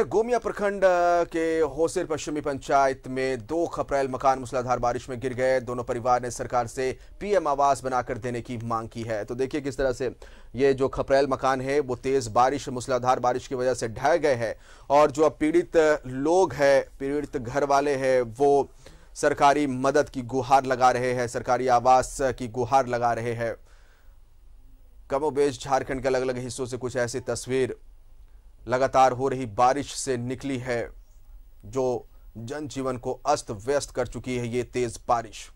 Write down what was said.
गोमिया प्रखंड के होसिर पश्चिमी पंचायत में दो खपरेल मकान मूसलाधार बारिश में गिर गए दोनों परिवार ने सरकार से पीएम आवास बनाकर देने की मांग की है तो देखिए किस तरह से ये जो खपरेल मकान है वो तेज बारिश मूसलाधार बारिश की वजह से ढह गए हैं और जो अब पीड़ित लोग हैं पीड़ित घर वाले हैं वो सरकारी मदद की गुहार लगा रहे हैं सरकारी आवास की गुहार लगा रहे हैं कमोबेश झारखंड के अलग अलग हिस्सों से कुछ ऐसी तस्वीर लगातार हो रही बारिश से निकली है जो जनजीवन को अस्त व्यस्त कर चुकी है ये तेज़ बारिश